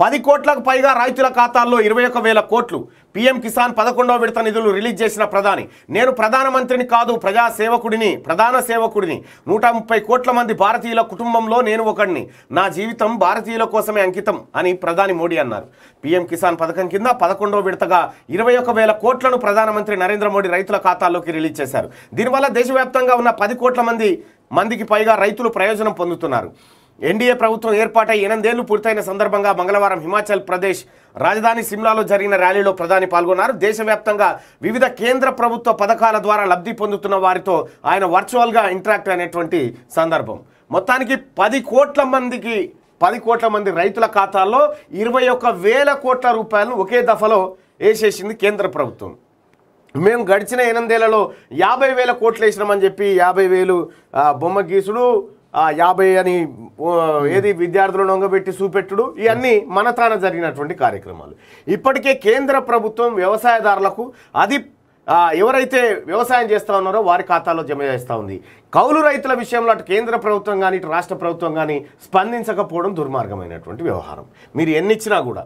పది కోట్లకు పైగా రైతుల ఖాతాల్లో ఇరవై ఒక వేల కోట్లు పీఎం కిసాన్ పదకొండవ విడత నిధులు రిలీజ్ చేసిన ప్రధాని నేను ప్రధానమంత్రిని కాదు ప్రజా సేవకుడిని ప్రధాన సేవకుడిని నూట ముప్పై కోట్ల మంది భారతీయుల కుటుంబంలో నేను ఒకడిని నా జీవితం భారతీయుల కోసమే అంకితం అని ప్రధాని మోడీ అన్నారు పీఎం కిసాన్ పథకం కింద పదకొండవ విడతగా ఇరవై ఒక వేల కోట్లను ప్రధానమంత్రి నరేంద్ర మోడీ రైతుల ఖాతాల్లోకి రిలీజ్ చేశారు దీనివల్ల దేశవ్యాప్తంగా ఉన్న పది కోట్ల మంది మందికి పైగా రైతులు ప్రయోజనం పొందుతున్నారు ఎన్డీఏ ప్రభుత్వం ఏర్పాటై ఎనిమిదేళ్లు పూర్తయిన సందర్భంగా మంగళవారం హిమాచల్ ప్రదేశ్ రాజధాని సిమ్లాలో జరిగిన ర్యాలీలో ప్రధాని పాల్గొన్నారు దేశవ్యాప్తంగా వివిధ కేంద్ర ప్రభుత్వ పథకాల ద్వారా లబ్ధి పొందుతున్న వారితో ఆయన వర్చువల్గా ఇంటరాక్ట్ అయినటువంటి సందర్భం మొత్తానికి పది కోట్ల మందికి పది కోట్ల మంది రైతుల ఖాతాల్లో ఇరవై ఒక్క వేల కోట్ల రూపాయలను ఒకే దఫలో వేసేసింది కేంద్ర ప్రభుత్వం మేము గడిచిన ఎనిమిదేళ్లలో యాభై వేల కోట్లు వేసినామని చెప్పి యాభై వేలు బొమ్మ గీసుడు యాభై అని ఏది విద్యార్థులను నొంగబెట్టి చూపెట్టుడు ఇవన్నీ మన తాన జరిగినటువంటి కార్యక్రమాలు ఇప్పటికే కేంద్ర ప్రభుత్వం వ్యవసాయదారులకు అది ఎవరైతే వ్యవసాయం చేస్తూ ఉన్నారో వారి ఖాతాలో జమ చేస్తూ ఉంది కౌలు రైతుల విషయంలో అటు కేంద్ర ప్రభుత్వం కానీ ఇటు రాష్ట్ర ప్రభుత్వం కానీ స్పందించకపోవడం దుర్మార్గమైనటువంటి వ్యవహారం మీరు ఎన్నిచ్చినా కూడా